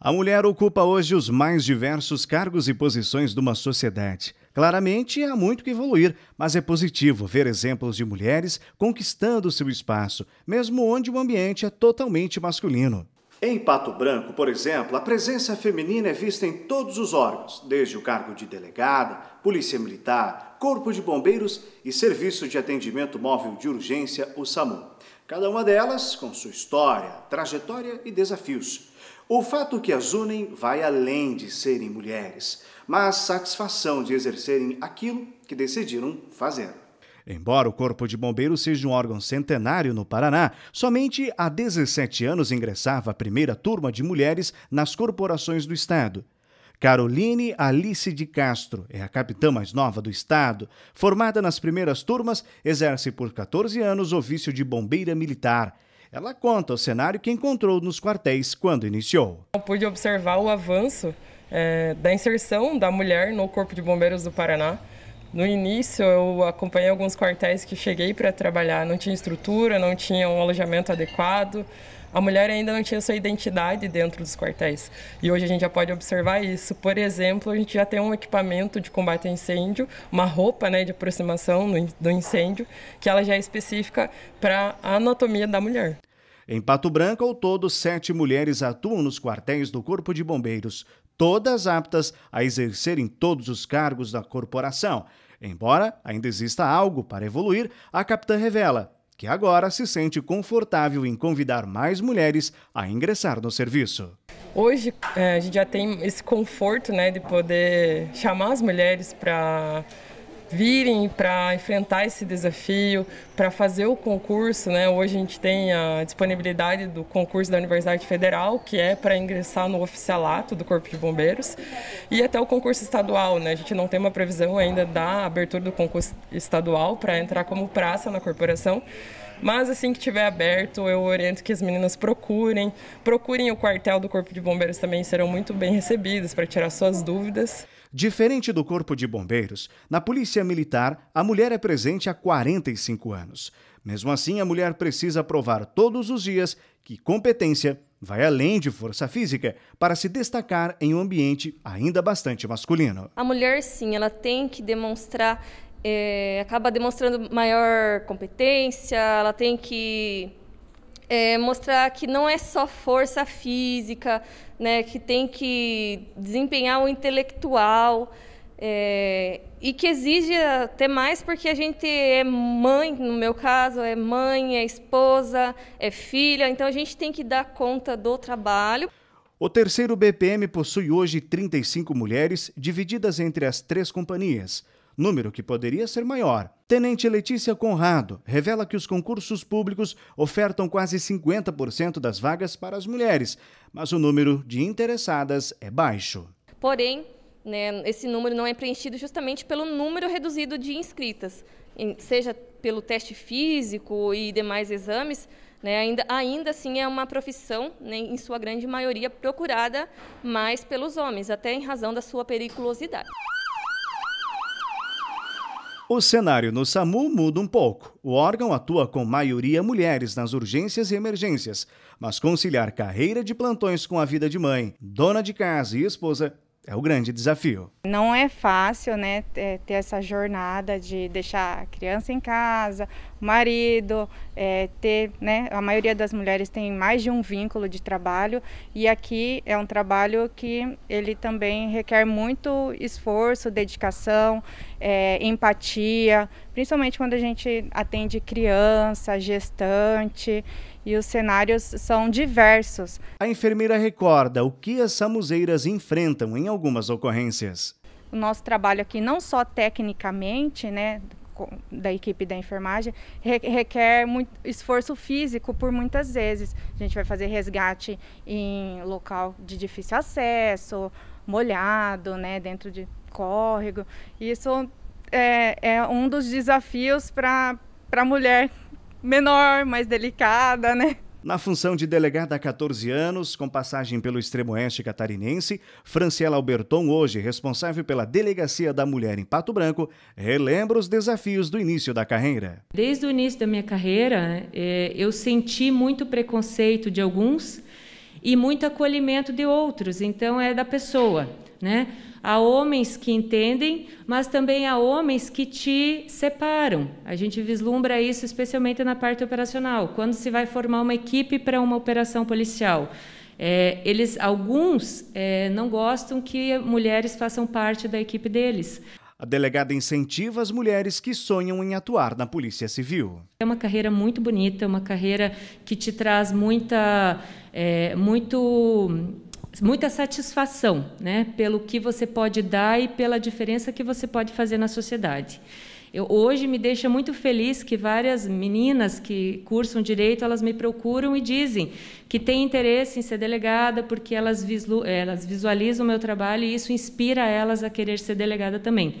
A mulher ocupa hoje os mais diversos cargos e posições de uma sociedade. Claramente há muito que evoluir, mas é positivo ver exemplos de mulheres conquistando seu espaço, mesmo onde o ambiente é totalmente masculino. Em Pato Branco, por exemplo, a presença feminina é vista em todos os órgãos, desde o cargo de delegada, polícia militar, corpo de bombeiros e serviço de atendimento móvel de urgência, o SAMU. Cada uma delas com sua história, trajetória e desafios. O fato que as unem vai além de serem mulheres, mas satisfação de exercerem aquilo que decidiram fazer. Embora o Corpo de Bombeiros seja um órgão centenário no Paraná, somente há 17 anos ingressava a primeira turma de mulheres nas corporações do Estado. Caroline Alice de Castro é a capitã mais nova do estado. Formada nas primeiras turmas, exerce por 14 anos o ofício de bombeira militar. Ela conta o cenário que encontrou nos quartéis quando iniciou. Eu pude observar o avanço é, da inserção da mulher no Corpo de Bombeiros do Paraná. No início, eu acompanhei alguns quartéis que cheguei para trabalhar. Não tinha estrutura, não tinha um alojamento adequado. A mulher ainda não tinha sua identidade dentro dos quartéis. E hoje a gente já pode observar isso. Por exemplo, a gente já tem um equipamento de combate a incêndio, uma roupa né, de aproximação do incêndio, que ela já é específica para a anatomia da mulher. Em Pato Branco, ao todo, sete mulheres atuam nos quartéis do Corpo de Bombeiros, todas aptas a exercer em todos os cargos da corporação. Embora ainda exista algo para evoluir, a capitã revela que agora se sente confortável em convidar mais mulheres a ingressar no serviço. Hoje eh, a gente já tem esse conforto né, de poder chamar as mulheres para virem para enfrentar esse desafio, para fazer o concurso. Né? Hoje a gente tem a disponibilidade do concurso da Universidade Federal, que é para ingressar no oficialato do Corpo de Bombeiros, e até o concurso estadual. Né? A gente não tem uma previsão ainda da abertura do concurso estadual para entrar como praça na corporação. Mas assim que tiver aberto, eu oriento que as meninas procurem, procurem o quartel do Corpo de Bombeiros também, serão muito bem recebidas para tirar suas dúvidas. Diferente do Corpo de Bombeiros, na Polícia Militar, a mulher é presente há 45 anos. Mesmo assim, a mulher precisa provar todos os dias que competência vai além de força física para se destacar em um ambiente ainda bastante masculino. A mulher, sim, ela tem que demonstrar, é, acaba demonstrando maior competência, ela tem que é, mostrar que não é só força física, né, que tem que desempenhar o intelectual é, e que exige até mais porque a gente é mãe, no meu caso, é mãe, é esposa, é filha, então a gente tem que dar conta do trabalho. O terceiro BPM possui hoje 35 mulheres, divididas entre as três companhias número que poderia ser maior. Tenente Letícia Conrado revela que os concursos públicos ofertam quase 50% das vagas para as mulheres, mas o número de interessadas é baixo. Porém, né, esse número não é preenchido justamente pelo número reduzido de inscritas, seja pelo teste físico e demais exames. Né, ainda, ainda assim é uma profissão, né, em sua grande maioria, procurada mais pelos homens, até em razão da sua periculosidade. O cenário no SAMU muda um pouco. O órgão atua com maioria mulheres nas urgências e emergências, mas conciliar carreira de plantões com a vida de mãe, dona de casa e esposa é o grande desafio. Não é fácil, né, ter essa jornada de deixar a criança em casa, o marido, é, ter, né, a maioria das mulheres tem mais de um vínculo de trabalho e aqui é um trabalho que ele também requer muito esforço, dedicação, é, empatia, principalmente quando a gente atende criança, gestante, e os cenários são diversos. A enfermeira recorda o que as samuzeiras enfrentam em algumas ocorrências. O nosso trabalho aqui, não só tecnicamente, né, da equipe da enfermagem requer muito esforço físico por muitas vezes. A gente vai fazer resgate em local de difícil acesso, molhado, né, dentro de córrego. Isso é, é um dos desafios para a mulher menor, mais delicada, né? Na função de delegada há 14 anos, com passagem pelo extremo oeste catarinense, Franciela Alberton, hoje responsável pela Delegacia da Mulher em Pato Branco, relembra os desafios do início da carreira. Desde o início da minha carreira, é, eu senti muito preconceito de alguns e muito acolhimento de outros, então é da pessoa né? Há homens que entendem, mas também há homens que te separam. A gente vislumbra isso especialmente na parte operacional, quando se vai formar uma equipe para uma operação policial. É, eles, alguns, é, não gostam que mulheres façam parte da equipe deles. A delegada incentiva as mulheres que sonham em atuar na Polícia Civil. É uma carreira muito bonita, uma carreira que te traz muita, é, muito muita satisfação né, pelo que você pode dar e pela diferença que você pode fazer na sociedade. Eu, hoje me deixa muito feliz que várias meninas que cursam direito elas me procuram e dizem que têm interesse em ser delegada porque elas, elas visualizam o meu trabalho e isso inspira elas a querer ser delegada também.